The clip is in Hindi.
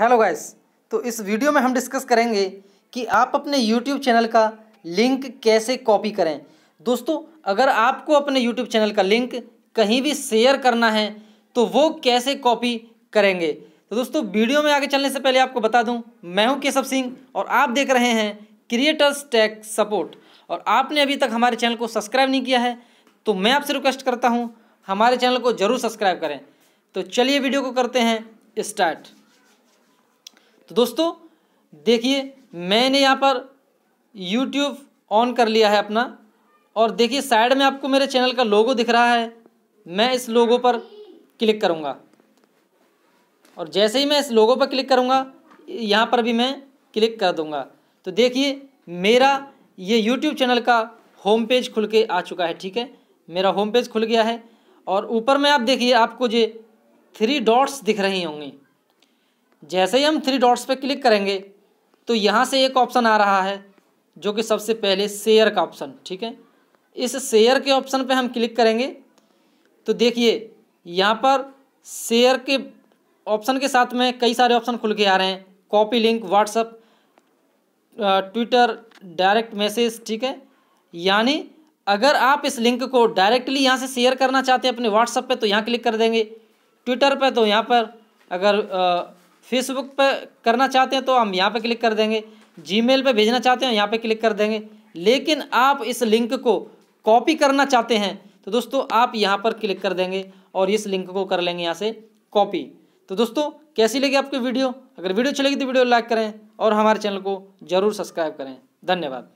हेलो गाइस तो इस वीडियो में हम डिस्कस करेंगे कि आप अपने यूट्यूब चैनल का लिंक कैसे कॉपी करें दोस्तों अगर आपको अपने यूट्यूब चैनल का लिंक कहीं भी शेयर करना है तो वो कैसे कॉपी करेंगे तो दोस्तों वीडियो में आगे चलने से पहले आपको बता दूं मैं हूं केशव सिंह और आप देख रहे हैं क्रिएटर्स टैग सपोर्ट और आपने अभी तक हमारे चैनल को सब्सक्राइब नहीं किया है तो मैं आपसे रिक्वेस्ट करता हूँ हमारे चैनल को ज़रूर सब्सक्राइब करें तो चलिए वीडियो को करते हैं स्टार्ट तो दोस्तों देखिए मैंने यहाँ पर यूट्यूब ऑन कर लिया है अपना और देखिए साइड में आपको मेरे चैनल का लोगो दिख रहा है मैं इस लोगो पर क्लिक करूँगा और जैसे ही मैं इस लोगो पर क्लिक करूँगा यहाँ पर भी मैं क्लिक कर दूँगा तो देखिए मेरा ये यूट्यूब चैनल का होम पेज खुल के आ चुका है ठीक है मेरा होम पेज खुल गया है और ऊपर में आप देखिए आपको ये थ्री डॉट्स दिख रही होंगी जैसे ही हम थ्री डॉट्स पे क्लिक करेंगे तो यहाँ से एक ऑप्शन आ रहा है जो कि सबसे पहले शेयर का ऑप्शन ठीक है इस शेयर के ऑप्शन पे हम क्लिक करेंगे तो देखिए यहाँ पर शेयर के ऑप्शन के साथ में कई सारे ऑप्शन खुल के आ रहे हैं copy link WhatsApp Twitter direct message ठीक है यानी अगर आप इस लिंक को डायरेक्टली यहाँ से शेयर करना चाहते हैं अपने व्हाट्सअप पे तो यहाँ क्लिक कर देंगे ट्विटर पे तो यहाँ पर अगर फेसबुक पर करना चाहते हैं तो हम यहाँ पर क्लिक कर देंगे जी मेल भेजना चाहते हैं यहाँ पर क्लिक कर देंगे लेकिन आप इस लिंक को कॉपी करना चाहते हैं तो दोस्तों आप यहाँ पर क्लिक कर देंगे और इस लिंक को कर लेंगे यहाँ से कॉपी तो दोस्तों कैसी लगी आपकी वीडियो अगर वीडियो अच्छी लगी तो वीडियो लाइक करें और हमारे चैनल को ज़रूर सब्सक्राइब करें धन्यवाद